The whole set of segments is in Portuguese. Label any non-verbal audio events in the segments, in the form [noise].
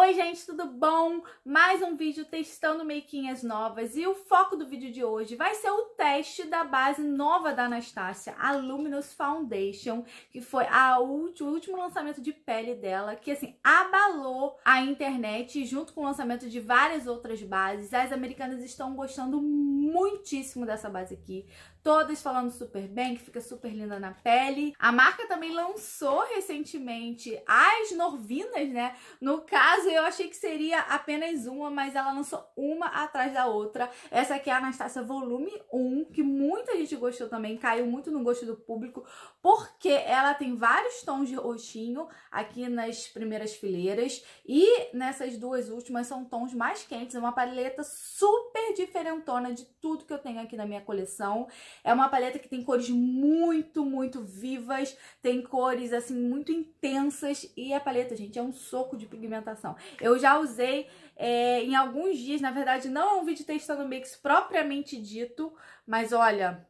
Oi gente, tudo bom? Mais um vídeo testando meiquinhas novas e o foco do vídeo de hoje vai ser o teste da base nova da Anastasia, a Luminous Foundation, que foi a o último lançamento de pele dela, que assim, abalou a internet junto com o lançamento de várias outras bases. As americanas estão gostando muitíssimo dessa base aqui todas falando super bem, que fica super linda na pele. A marca também lançou recentemente as Norvinas, né? No caso, eu achei que seria apenas uma, mas ela lançou uma atrás da outra. Essa aqui é a Anastasia Volume 1, que muita gente gostou também, caiu muito no gosto do público, porque ela tem vários tons de roxinho aqui nas primeiras fileiras e nessas duas últimas são tons mais quentes, é uma paleta super diferentona de tudo que eu tenho aqui na minha coleção. É uma paleta que tem cores muito, muito vivas, tem cores assim muito intensas e a paleta, gente, é um soco de pigmentação. Eu já usei é, em alguns dias, na verdade não é um vídeo testando mix propriamente dito, mas olha,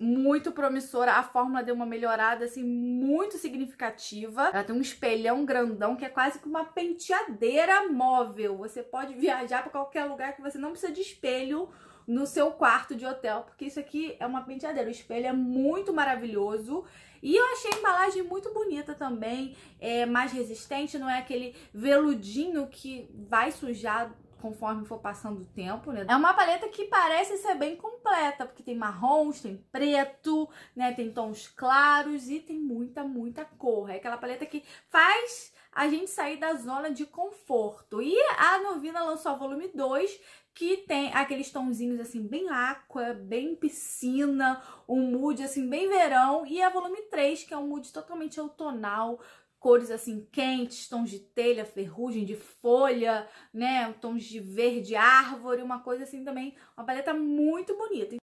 muito promissora. A fórmula deu uma melhorada, assim, muito significativa. Ela tem um espelhão grandão que é quase que uma penteadeira móvel. Você pode viajar para qualquer lugar que você não precisa de espelho no seu quarto de hotel, porque isso aqui é uma penteadeira. O espelho é muito maravilhoso. E eu achei a embalagem muito bonita também, é mais resistente, não é aquele veludinho que vai sujar conforme for passando o tempo, né? É uma paleta que parece ser bem completa, porque tem marrons, tem preto, né? Tem tons claros e tem muita, muita cor. É aquela paleta que faz a gente sair da zona de conforto. E a Novina lançou o volume 2, que tem aqueles tonzinhos assim bem aqua, bem piscina, um mood assim bem verão e a volume 3, que é um mood totalmente outonal, cores assim quentes, tons de telha, ferrugem, de folha, né, tons de verde árvore, uma coisa assim também, uma paleta muito bonita.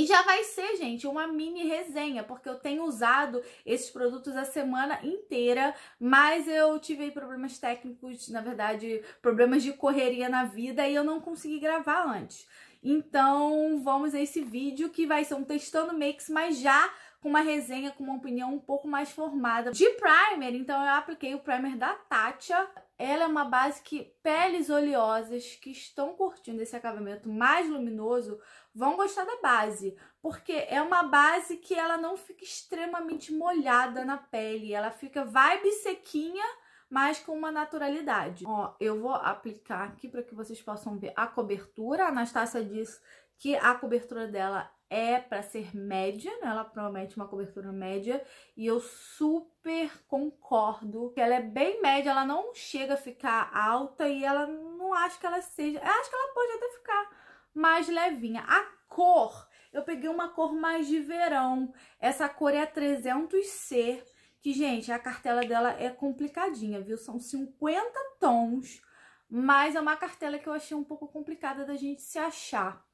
E já vai ser, gente, uma mini resenha, porque eu tenho usado esses produtos a semana inteira, mas eu tive problemas técnicos, na verdade, problemas de correria na vida e eu não consegui gravar antes. Então, vamos a esse vídeo que vai ser um testando makes, mas já com uma resenha, com uma opinião um pouco mais formada. De primer, então eu apliquei o primer da Tatcha. Ela é uma base que peles oleosas que estão curtindo esse acabamento mais luminoso vão gostar da base, porque é uma base que ela não fica extremamente molhada na pele, ela fica vibe sequinha, mas com uma naturalidade. Ó, eu vou aplicar aqui para que vocês possam ver a cobertura. A Anastácia disse que a cobertura dela é para ser média, né? ela promete uma cobertura média e eu super concordo que ela é bem média, ela não chega a ficar alta e ela não acho que ela seja, eu acho que ela pode até ficar mais levinha. A cor, eu peguei uma cor mais de verão, essa cor é a 300C, que gente, a cartela dela é complicadinha, viu? São 50 tons, mas é uma cartela que eu achei um pouco complicada da gente se achar.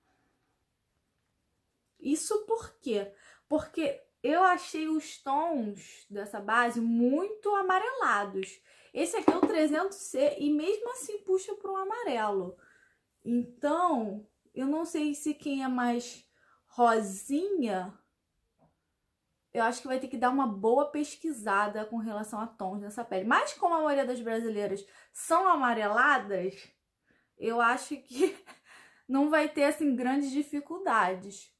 Isso por quê? Porque eu achei os tons dessa base muito amarelados. Esse aqui é o 300C e mesmo assim puxa para um amarelo. Então, eu não sei se quem é mais rosinha, eu acho que vai ter que dar uma boa pesquisada com relação a tons nessa pele. Mas como a maioria das brasileiras são amareladas, eu acho que [laughs] não vai ter, assim, grandes dificuldades.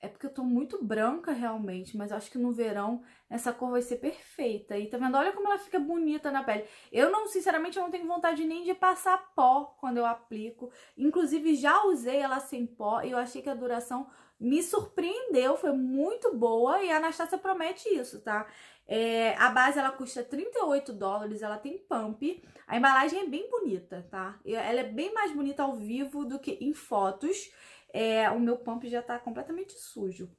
É porque eu tô muito branca realmente, mas acho que no verão essa cor vai ser perfeita. E tá vendo? Olha como ela fica bonita na pele. Eu não, sinceramente, eu não tenho vontade nem de passar pó quando eu aplico. Inclusive, já usei ela sem pó e eu achei que a duração me surpreendeu, foi muito boa e a Anastácia promete isso, tá? É, a base ela custa 38 dólares, ela tem pump, a embalagem é bem bonita, tá? Ela é bem mais bonita ao vivo do que em fotos. É, o meu pump já tá completamente sujo,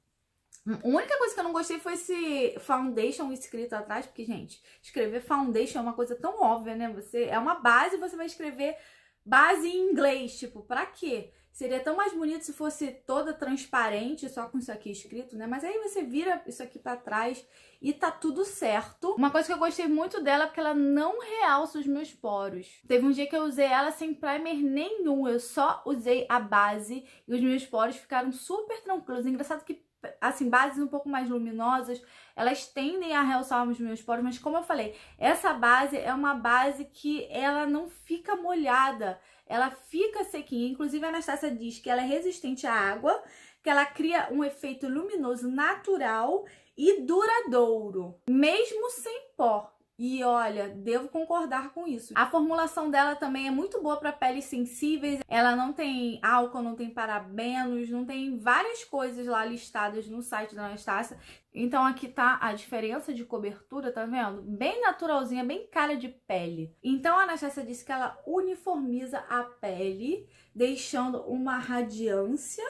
a única coisa que eu não gostei foi esse foundation escrito atrás, porque, gente, escrever foundation é uma coisa tão óbvia, né? Você é uma base, você vai escrever base em inglês, tipo, pra quê? Seria tão mais bonito se fosse toda transparente, só com isso aqui escrito, né? Mas aí você vira isso aqui para trás e tá tudo certo. Uma coisa que eu gostei muito dela é porque ela não realça os meus poros. Teve um dia que eu usei ela sem primer nenhum, eu só usei a base e os meus poros ficaram super tranquilos. Engraçado que assim, bases um pouco mais luminosas, elas tendem a realçar os meus poros, mas como eu falei, essa base é uma base que ela não fica molhada, ela fica sequinha. Inclusive, a Anastácia diz que ela é resistente à água, que ela cria um efeito luminoso natural e duradouro, mesmo sem pó. E olha, devo concordar com isso. A formulação dela também é muito boa para peles sensíveis. Ela não tem álcool, não tem parabenos, não tem várias coisas lá listadas no site da Anastasia. Então aqui tá a diferença de cobertura, tá vendo? Bem naturalzinha, bem cara de pele. Então a Anastasia disse que ela uniformiza a pele, deixando uma radiância,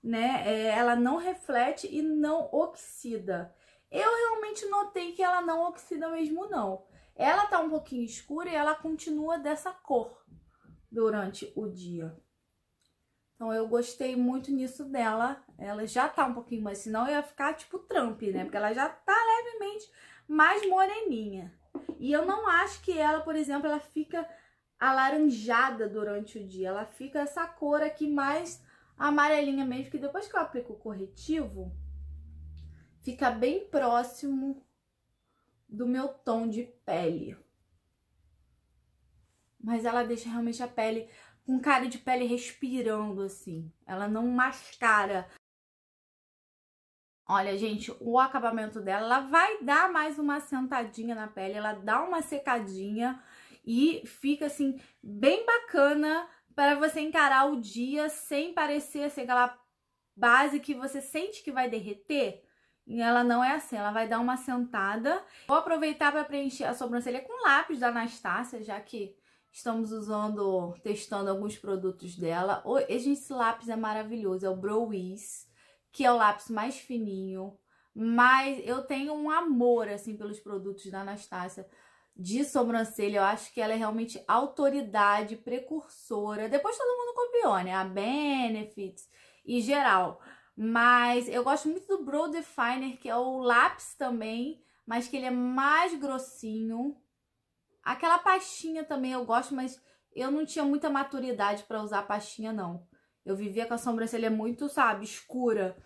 né? É, ela não reflete e não oxida. Eu realmente notei que ela não oxida mesmo não. Ela tá um pouquinho escura e ela continua dessa cor durante o dia. Então eu gostei muito nisso dela. Ela já tá um pouquinho mais, senão ia ficar tipo Trump, né? Porque ela já tá levemente mais moreninha. E eu não acho que ela, por exemplo, ela fica alaranjada durante o dia. Ela fica essa cor aqui mais amarelinha mesmo, que depois que eu aplico o corretivo, fica bem próximo do meu tom de pele. Mas ela deixa realmente a pele com cara de pele respirando, assim. Ela não mascara. Olha, gente, o acabamento dela, ela vai dar mais uma sentadinha na pele, ela dá uma secadinha e fica, assim, bem bacana para você encarar o dia sem parecer, assim, aquela base que você sente que vai derreter. E ela não é assim, ela vai dar uma sentada. Vou aproveitar para preencher a sobrancelha com lápis da Anastácia, já que estamos usando, testando alguns produtos dela. Esse lápis é maravilhoso, é o Browiz, que é o lápis mais fininho. Mas eu tenho um amor, assim, pelos produtos da Anastácia de sobrancelha. Eu acho que ela é realmente autoridade, precursora. Depois todo mundo copiou, né? A Benefits em geral. Mas eu gosto muito do Brow Definer, que é o lápis também, mas que ele é mais grossinho. Aquela pastinha também eu gosto, mas eu não tinha muita maturidade para usar pastinha, não. Eu vivia com a sobrancelha muito, sabe, escura.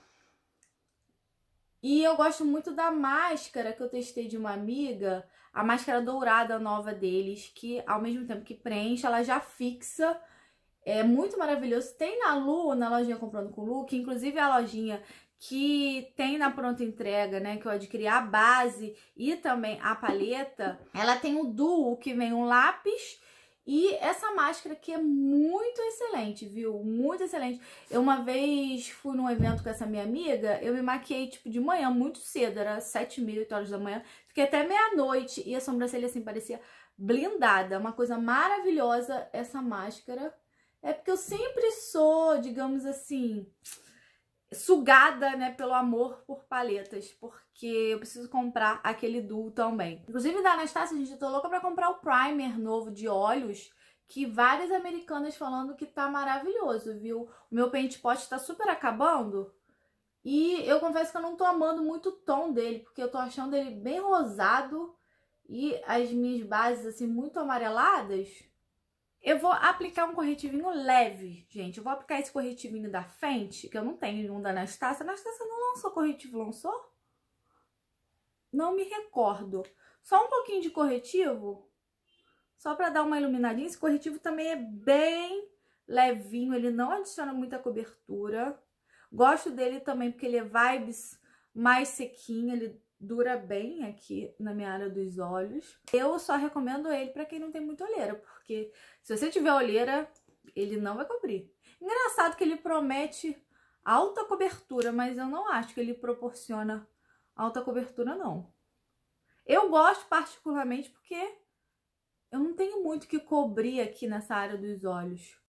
E eu gosto muito da máscara que eu testei de uma amiga, a máscara dourada nova deles, que ao mesmo tempo que preenche, ela já fixa é muito maravilhoso. Tem na Lu, na lojinha Comprando com Lu, que inclusive é a lojinha que tem na pronta entrega, né, que eu adquiri a base e também a paleta, ela tem o duo, que vem um lápis e essa máscara que é muito excelente, viu? Muito excelente. Eu uma vez fui num evento com essa minha amiga, eu me maquiei, tipo, de manhã, muito cedo, era sete e meia, oito horas da manhã. Fiquei até meia-noite e a sobrancelha, assim, parecia blindada. Uma coisa maravilhosa essa máscara. É porque eu sempre sou, digamos assim, sugada, né, pelo amor por paletas, porque eu preciso comprar aquele duo também. Inclusive da Anastasia, gente, eu tô louca pra comprar o primer novo de olhos, que várias americanas falando que tá maravilhoso, viu? O meu pente pote tá super acabando, e eu confesso que eu não tô amando muito o tom dele, porque eu tô achando ele bem rosado e as minhas bases, assim, muito amareladas. Eu vou aplicar um corretivinho leve, gente. Eu vou aplicar esse corretivinho da Fenty, que eu não tenho um da Anastasia. Anastasia não lançou corretivo, lançou? Não me recordo. Só um pouquinho de corretivo, só para dar uma iluminadinha. Esse corretivo também é bem levinho, ele não adiciona muita cobertura. Gosto dele também porque ele é vibes mais sequinho, ele dura bem aqui na minha área dos olhos. Eu só recomendo ele para quem não tem muita olheira, porque se você tiver olheira, ele não vai cobrir. Engraçado que ele promete alta cobertura, mas eu não acho que ele proporciona alta cobertura, não. Eu gosto particularmente porque eu não tenho muito que cobrir aqui nessa área dos olhos.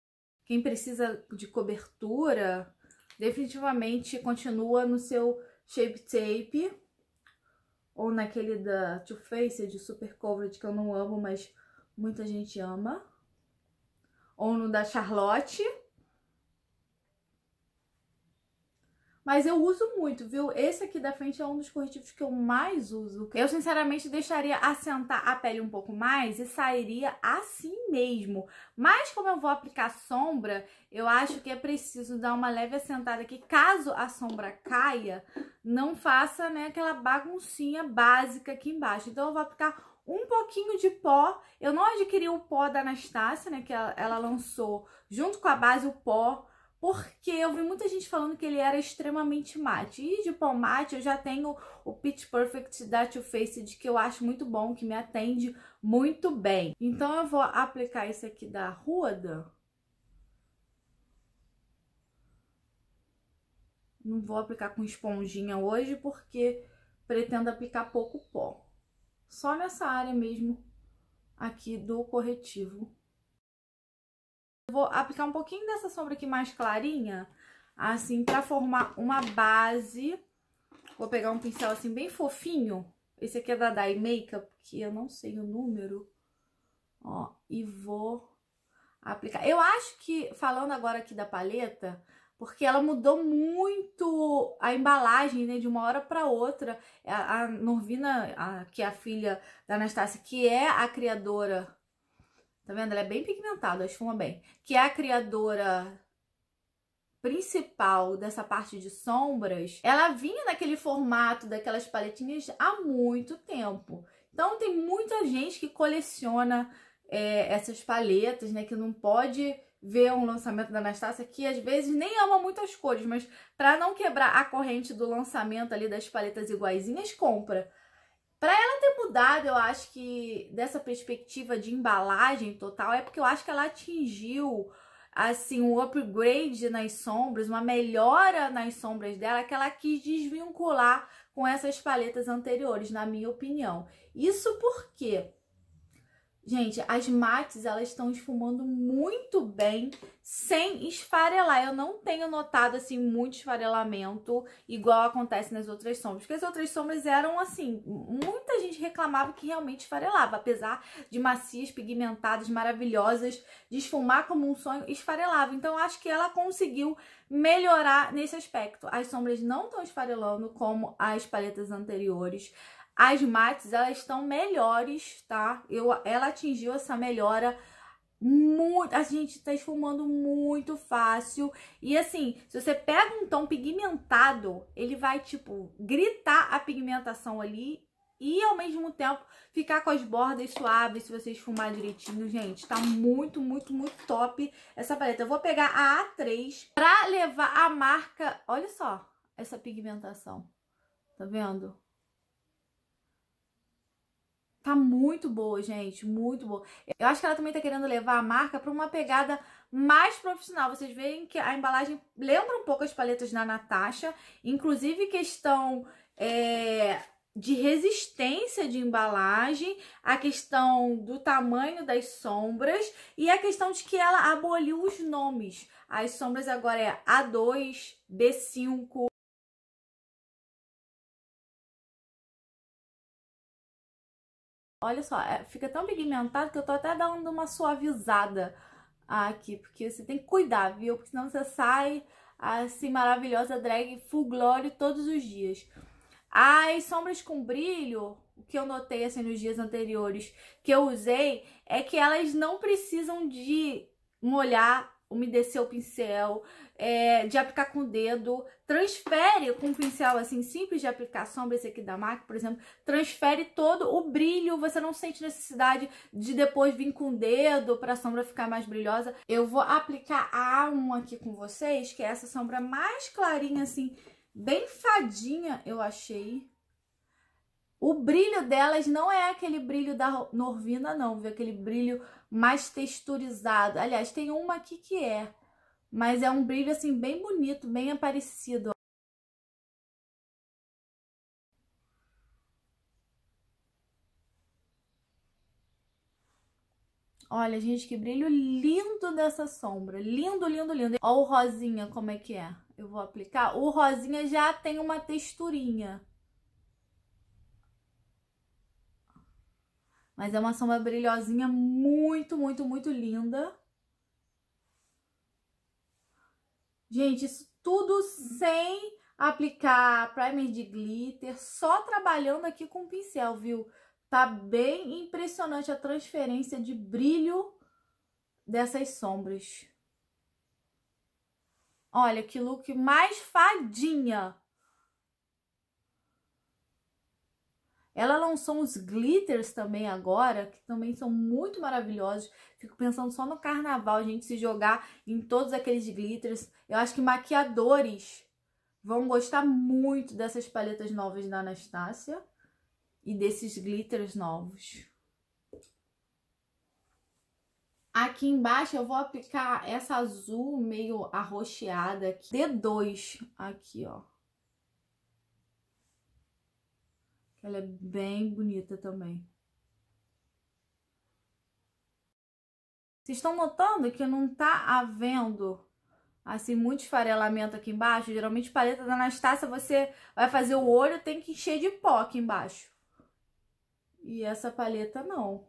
Quem precisa de cobertura, definitivamente continua no seu Shape Tape, ou naquele da Too Faced Super Coverage que eu não amo, mas muita gente ama, ou no da Charlotte. Mas eu uso muito, viu? Esse aqui da frente é um dos corretivos que eu mais uso. Eu, sinceramente, deixaria assentar a pele um pouco mais e sairia assim mesmo. Mas como eu vou aplicar sombra, eu acho que é preciso dar uma leve assentada aqui. Caso a sombra caia, não faça né, aquela baguncinha básica aqui embaixo. Então eu vou aplicar um pouquinho de pó. Eu não adquiri o pó da Anastácia, né? Que ela, ela lançou junto com a base o pó porque eu vi muita gente falando que ele era extremamente mate. E de pó mate eu já tenho o Pitch Perfect da Too Faced, que eu acho muito bom, que me atende muito bem. Então eu vou aplicar esse aqui da Ruda. Não vou aplicar com esponjinha hoje, porque pretendo aplicar pouco pó. Só nessa área mesmo aqui do corretivo. Vou aplicar um pouquinho dessa sombra aqui mais clarinha, assim, pra formar uma base. Vou pegar um pincel assim bem fofinho. Esse aqui é da Dye Makeup, que eu não sei o número. Ó, e vou aplicar. Eu acho que, falando agora aqui da paleta, porque ela mudou muito a embalagem, né? De uma hora para outra. A, a Norvina, a, que é a filha da Anastácia, que é a criadora Tá vendo? Ela é bem pigmentada, esfuma bem. Que é a criadora principal dessa parte de sombras, ela vinha naquele formato daquelas paletinhas há muito tempo. Então tem muita gente que coleciona é, essas paletas, né? Que não pode ver um lançamento da Anastasia, que às vezes nem ama muitas cores, mas para não quebrar a corrente do lançamento ali das paletas iguaizinhas, compra. Para ela ter mudado, eu acho que dessa perspectiva de embalagem total, é porque eu acho que ela atingiu assim um upgrade nas sombras, uma melhora nas sombras dela que ela quis desvincular com essas paletas anteriores, na minha opinião. Isso porque Gente, as mates, elas estão esfumando muito bem, sem esfarelar. Eu não tenho notado, assim, muito esfarelamento, igual acontece nas outras sombras. Porque as outras sombras eram, assim, muita gente reclamava que realmente esfarelava. Apesar de macias, pigmentadas, maravilhosas, de esfumar como um sonho, esfarelava. Então, eu acho que ela conseguiu melhorar nesse aspecto. As sombras não estão esfarelando como as paletas anteriores. As mates, elas estão melhores, tá? Eu, ela atingiu essa melhora muito, a gente tá esfumando muito fácil. E assim, se você pega um tom pigmentado, ele vai, tipo, gritar a pigmentação ali e ao mesmo tempo ficar com as bordas suaves se você esfumar direitinho, gente. Tá muito, muito, muito top essa paleta. Eu vou pegar a A3 pra levar a marca... Olha só essa pigmentação, tá vendo? Tá muito boa, gente, muito boa. Eu acho que ela também tá querendo levar a marca para uma pegada mais profissional. Vocês veem que a embalagem lembra um pouco as paletas da Natasha, inclusive questão é, de resistência de embalagem, a questão do tamanho das sombras e a questão de que ela aboliu os nomes. As sombras agora é A2, B5, Olha só, é, fica tão pigmentado que eu tô até dando uma suavizada aqui, porque você tem que cuidar, viu? Porque senão você sai assim maravilhosa drag full glory todos os dias. As sombras com brilho, o que eu notei assim nos dias anteriores que eu usei, é que elas não precisam de molhar, umedecer o pincel, é, de aplicar com o dedo, transfere com um pincel assim simples de aplicar sombra, esse aqui da MAC, por exemplo, transfere todo o brilho, você não sente necessidade de depois vir com o dedo para a sombra ficar mais brilhosa. Eu vou aplicar a A1 aqui com vocês, que é essa sombra mais clarinha assim, bem fadinha, eu achei. O brilho delas não é aquele brilho da Norvina, não, viu? Aquele brilho mais texturizado. Aliás, tem uma aqui que é. Mas é um brilho, assim, bem bonito, bem aparecido. Olha, gente, que brilho lindo dessa sombra. Lindo, lindo, lindo. Olha o rosinha como é que é. Eu vou aplicar. O rosinha já tem uma texturinha. Mas é uma sombra brilhosinha muito, muito, muito linda. Gente, isso tudo sem aplicar primer de glitter, só trabalhando aqui com o pincel, viu? Tá bem impressionante a transferência de brilho dessas sombras. Olha que look mais fadinha. Ela lançou uns glitters também agora, que também são muito maravilhosos. Fico pensando só no carnaval, a gente, se jogar em todos aqueles glitters. Eu acho que maquiadores vão gostar muito dessas paletas novas da Anastácia e desses glitters novos. Aqui embaixo eu vou aplicar essa azul meio arroxeada aqui, D2, aqui ó. Ela é bem bonita também. Vocês estão notando que não tá havendo assim, muito esfarelamento aqui embaixo. Geralmente, paleta da Anastácia, você vai fazer o olho, tem que encher de pó aqui embaixo. E essa paleta, não.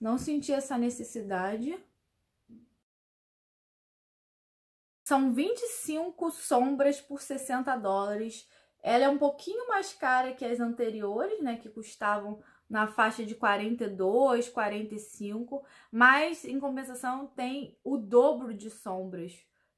Não senti essa necessidade. São 25 sombras por 60 dólares. Ela é um pouquinho mais cara que as anteriores, né, que custavam na faixa de 42, 45, mas em compensação tem o dobro de sombras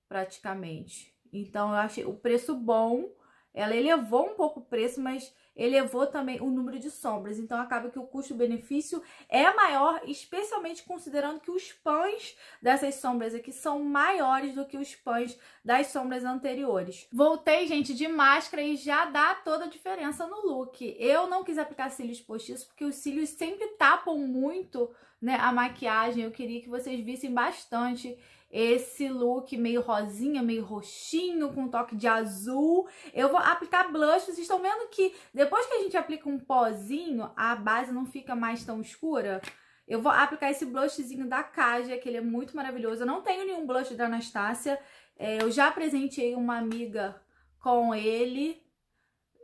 praticamente. Então eu achei o preço bom ela elevou um pouco o preço, mas elevou também o número de sombras. Então acaba que o custo-benefício é maior, especialmente considerando que os pães dessas sombras aqui são maiores do que os pães das sombras anteriores. Voltei, gente, de máscara e já dá toda a diferença no look. Eu não quis aplicar cílios postiços porque os cílios sempre tapam muito né, a maquiagem. Eu queria que vocês vissem bastante esse look meio rosinha, meio roxinho, com um toque de azul. Eu vou aplicar blush. Vocês estão vendo que depois que a gente aplica um pozinho, a base não fica mais tão escura? Eu vou aplicar esse blushzinho da Kaja, que ele é muito maravilhoso. Eu não tenho nenhum blush da Anastácia. É, eu já apresentei uma amiga com ele.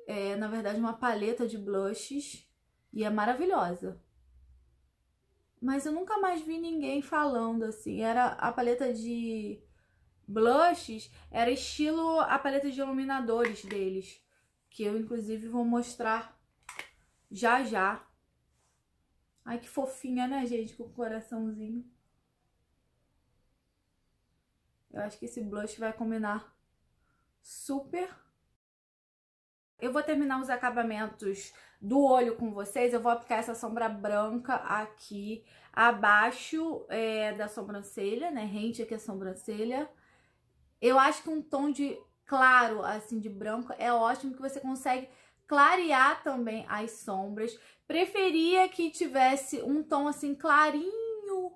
É, na verdade, uma paleta de blushes. E é maravilhosa. Mas eu nunca mais vi ninguém falando assim. Era a paleta de blushes, era estilo a paleta de iluminadores deles. Que eu, inclusive, vou mostrar já já. Ai, que fofinha, né, gente? Com o coraçãozinho. Eu acho que esse blush vai combinar super eu vou terminar os acabamentos do olho com vocês, eu vou aplicar essa sombra branca aqui abaixo é, da sobrancelha, né, rente aqui a sobrancelha. Eu acho que um tom de claro, assim, de branco é ótimo, que você consegue clarear também as sombras. Preferia que tivesse um tom, assim, clarinho,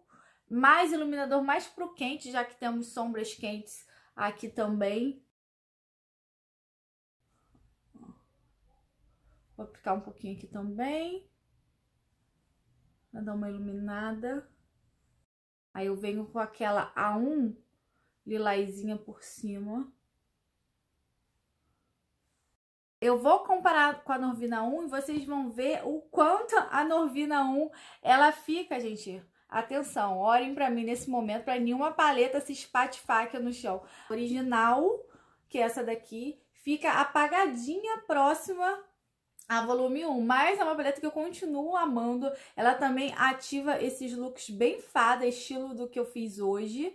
mais iluminador, mais pro quente, já que temos sombras quentes aqui também. Vou aplicar um pouquinho aqui também. Pra dar uma iluminada. Aí eu venho com aquela A1 lilazinha por cima. Eu vou comparar com a Norvina 1 e vocês vão ver o quanto a Norvina 1 ela fica, gente. Atenção, olhem para mim nesse momento para nenhuma paleta se espatifar aqui no chão. Original, que é essa daqui, fica apagadinha próxima a volume 1, mas é uma paleta que eu continuo amando. Ela também ativa esses looks bem fada, estilo do que eu fiz hoje.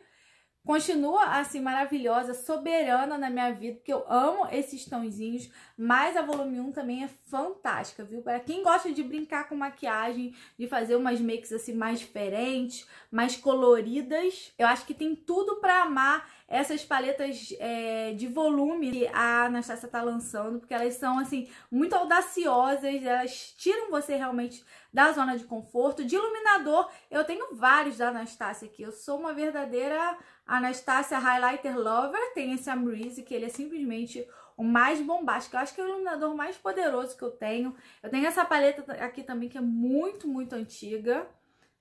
Continua assim maravilhosa, soberana na minha vida, porque eu amo esses tãozinhos, mas a volume 1 também é fantástica, viu? Para quem gosta de brincar com maquiagem, de fazer umas makes assim mais diferentes, mais coloridas, eu acho que tem tudo para amar essas paletas é, de volume que a Anastasia tá lançando, porque elas são, assim, muito audaciosas, elas tiram você realmente da zona de conforto. De iluminador, eu tenho vários da Anastasia aqui, eu sou uma verdadeira Anastasia Highlighter Lover, tem esse Amreeze, que ele é simplesmente o mais bombástico. Eu acho que é o iluminador mais poderoso que eu tenho. Eu tenho essa paleta aqui também que é muito, muito antiga.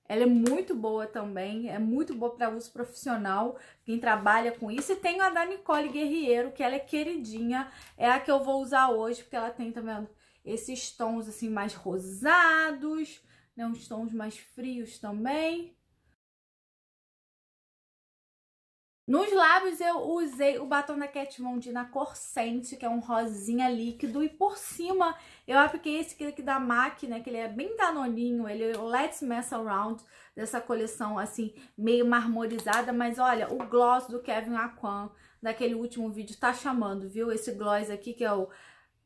Ela é muito boa também, é muito boa para uso profissional, quem trabalha com isso. E tem a da Nicole Guerreiro, que ela é queridinha, é a que eu vou usar hoje, porque ela tem, tá vendo, esses tons assim mais rosados, né, uns tons mais frios também. Nos lábios eu usei o batom da Kat Von D na cor Sense, que é um rosinha líquido. E por cima eu apliquei esse aqui da MAC, né, que ele é bem danoninho. Ele é o Let's Mess Around, dessa coleção assim, meio marmorizada. Mas olha, o gloss do Kevin Aquan, daquele último vídeo, tá chamando, viu? Esse gloss aqui que é o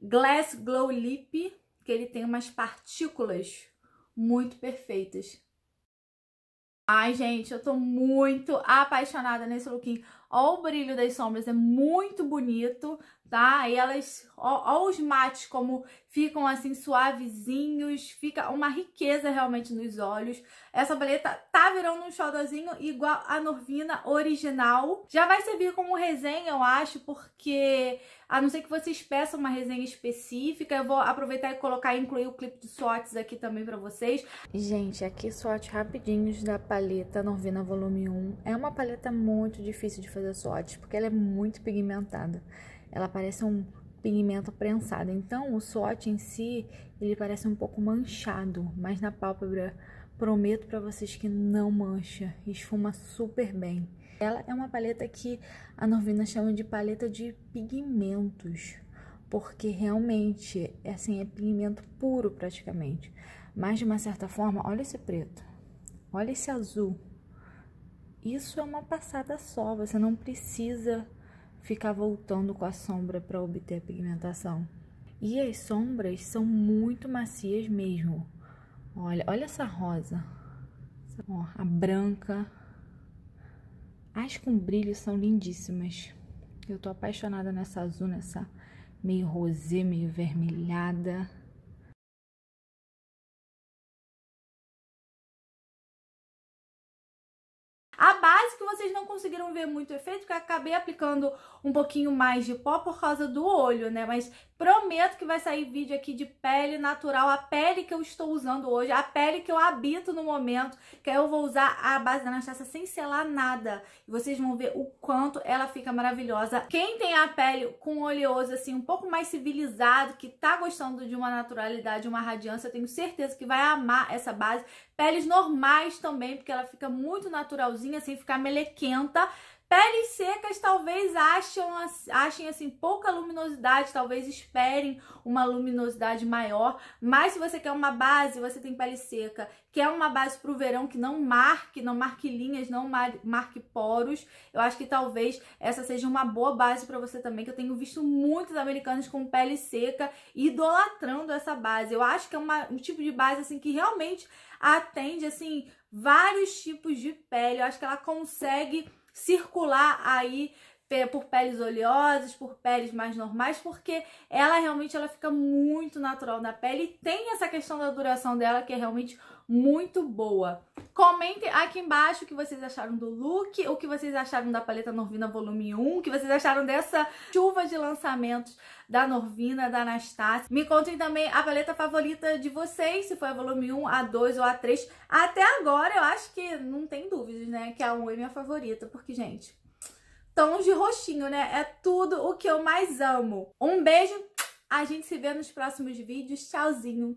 Glass Glow Lip, que ele tem umas partículas muito perfeitas. Ai, gente, eu tô muito apaixonada nesse lookinho. Ó o brilho das sombras, é muito bonito, tá? E elas, ó, ó os mates como ficam assim suavezinhos, fica uma riqueza realmente nos olhos. Essa paleta tá virando um xodozinho igual a Norvina original. Já vai servir como resenha, eu acho, porque a não ser que vocês peçam uma resenha específica, eu vou aproveitar e colocar e incluir o clipe de swatches aqui também pra vocês. Gente, aqui swatch rapidinhos da paleta Norvina Volume 1. É uma paleta muito difícil de fazer fazer SWOT, porque ela é muito pigmentada. Ela parece um pigmento prensado. Então, o SWOT em si, ele parece um pouco manchado, mas na pálpebra prometo para vocês que não mancha, esfuma super bem. Ela é uma paleta que a Norvina chama de paleta de pigmentos, porque realmente, é assim, é pigmento puro praticamente. Mas de uma certa forma, olha esse preto, olha esse azul, isso é uma passada só, você não precisa ficar voltando com a sombra para obter a pigmentação. E as sombras são muito macias mesmo. Olha, olha essa rosa. Ó, a branca. As com brilho são lindíssimas. Eu tô apaixonada nessa azul, nessa meio rosé, meio vermelhada. vocês não conseguiram ver muito efeito, porque eu acabei aplicando um pouquinho mais de pó por causa do olho, né? Mas prometo que vai sair vídeo aqui de pele natural, a pele que eu estou usando hoje, a pele que eu habito no momento, que aí eu vou usar a base da Anastasia sem selar nada. E vocês vão ver o quanto ela fica maravilhosa. Quem tem a pele com oleoso, assim, um pouco mais civilizado, que tá gostando de uma naturalidade, uma radiância, eu tenho certeza que vai amar essa base. Peles normais também, porque ela fica muito naturalzinha, sem ficar melequinha requenta Peles secas talvez acham, achem assim pouca luminosidade, talvez esperem uma luminosidade maior, mas se você quer uma base, você tem pele seca, quer uma base para o verão que não marque, não marque linhas, não marque poros, eu acho que talvez essa seja uma boa base para você também, que eu tenho visto muitos americanos com pele seca idolatrando essa base. Eu acho que é uma, um tipo de base assim que realmente atende assim vários tipos de pele. Eu acho que ela consegue circular aí por peles oleosas, por peles mais normais, porque ela realmente ela fica muito natural na pele e tem essa questão da duração dela que é realmente muito boa. Comentem aqui embaixo o que vocês acharam do look, o que vocês acharam da paleta Norvina Volume 1, o que vocês acharam dessa chuva de lançamentos da Norvina, da Anastasia. Me contem também a paleta favorita de vocês, se foi a volume 1, a 2 ou a 3. Até agora, eu acho que não tem dúvidas, né? Que a 1 é minha favorita, porque, gente, tons de roxinho, né? É tudo o que eu mais amo. Um beijo, a gente se vê nos próximos vídeos. Tchauzinho!